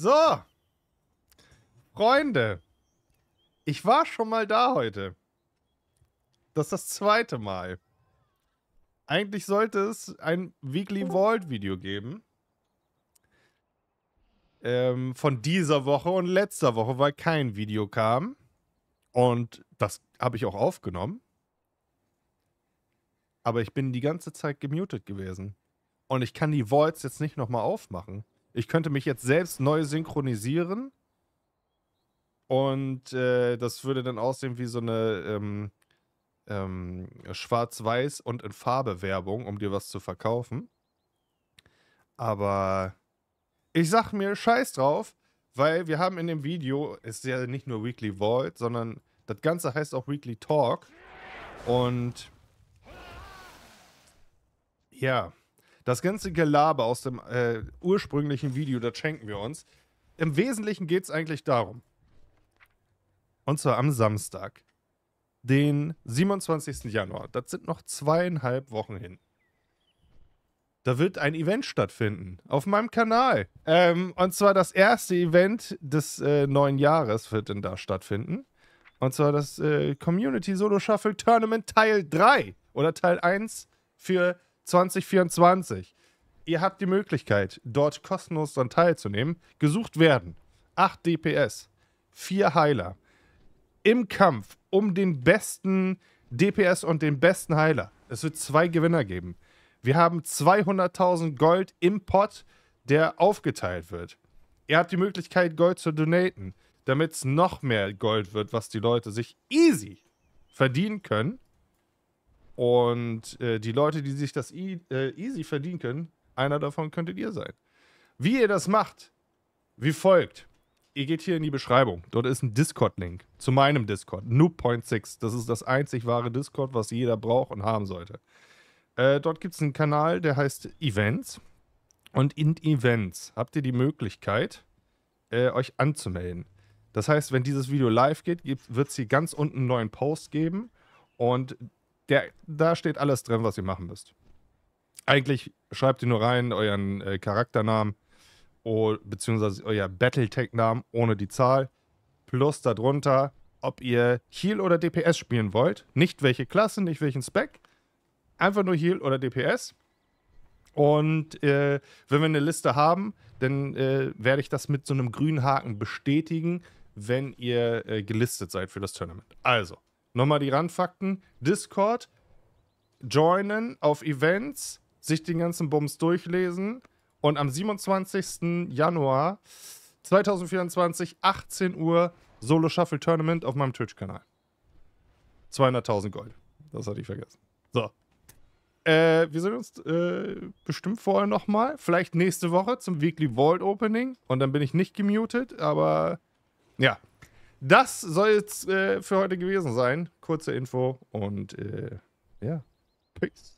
So, Freunde, ich war schon mal da heute. Das ist das zweite Mal. Eigentlich sollte es ein Weekly Vault Video geben. Ähm, von dieser Woche und letzter Woche, weil kein Video kam. Und das habe ich auch aufgenommen. Aber ich bin die ganze Zeit gemutet gewesen. Und ich kann die Vaults jetzt nicht nochmal aufmachen. Ich könnte mich jetzt selbst neu synchronisieren. Und äh, das würde dann aussehen wie so eine ähm, ähm, Schwarz-Weiß- und in Farbe-Werbung, um dir was zu verkaufen. Aber ich sag mir Scheiß drauf, weil wir haben in dem Video, ist ja nicht nur Weekly Void, sondern das Ganze heißt auch Weekly Talk. Und ja, das ganze Gelaber aus dem äh, ursprünglichen Video, das schenken wir uns. Im Wesentlichen geht es eigentlich darum. Und zwar am Samstag, den 27. Januar. Das sind noch zweieinhalb Wochen hin. Da wird ein Event stattfinden auf meinem Kanal. Ähm, und zwar das erste Event des äh, neuen Jahres wird denn da stattfinden. Und zwar das äh, Community Solo Shuffle Tournament Teil 3 oder Teil 1 für 2024. Ihr habt die Möglichkeit, dort kostenlos dann teilzunehmen. Gesucht werden 8 DPS, 4 Heiler. Im Kampf um den besten DPS und den besten Heiler. Es wird zwei Gewinner geben. Wir haben 200.000 Gold im Pot, der aufgeteilt wird. Ihr habt die Möglichkeit, Gold zu donaten, damit es noch mehr Gold wird, was die Leute sich easy verdienen können. Und äh, die Leute, die sich das e äh, easy verdienen können, einer davon könntet ihr sein. Wie ihr das macht, wie folgt. Ihr geht hier in die Beschreibung. Dort ist ein Discord-Link zu meinem Discord, Noob.6. Das ist das einzig wahre Discord, was jeder braucht und haben sollte. Äh, dort gibt es einen Kanal, der heißt Events. Und in Events habt ihr die Möglichkeit, äh, euch anzumelden. Das heißt, wenn dieses Video live geht, wird es hier ganz unten einen neuen Post geben. Und der, da steht alles drin, was ihr machen müsst. Eigentlich schreibt ihr nur rein euren äh, Charakternamen beziehungsweise euer Battletech-Namen ohne die Zahl plus darunter, ob ihr Heal oder DPS spielen wollt. Nicht welche Klasse, nicht welchen Spec. Einfach nur Heal oder DPS. Und äh, wenn wir eine Liste haben, dann äh, werde ich das mit so einem grünen Haken bestätigen, wenn ihr äh, gelistet seid für das Tournament. Also, Nochmal die Randfakten. Discord, joinen auf Events, sich den ganzen Bums durchlesen und am 27. Januar 2024, 18 Uhr, Solo Shuffle Tournament auf meinem Twitch-Kanal. 200.000 Gold. Das hatte ich vergessen. So. Äh, wir sehen uns äh, bestimmt vorher nochmal. Vielleicht nächste Woche zum Weekly Vault Opening. Und dann bin ich nicht gemutet, aber ja, das soll es äh, für heute gewesen sein. Kurze Info und äh, ja, peace.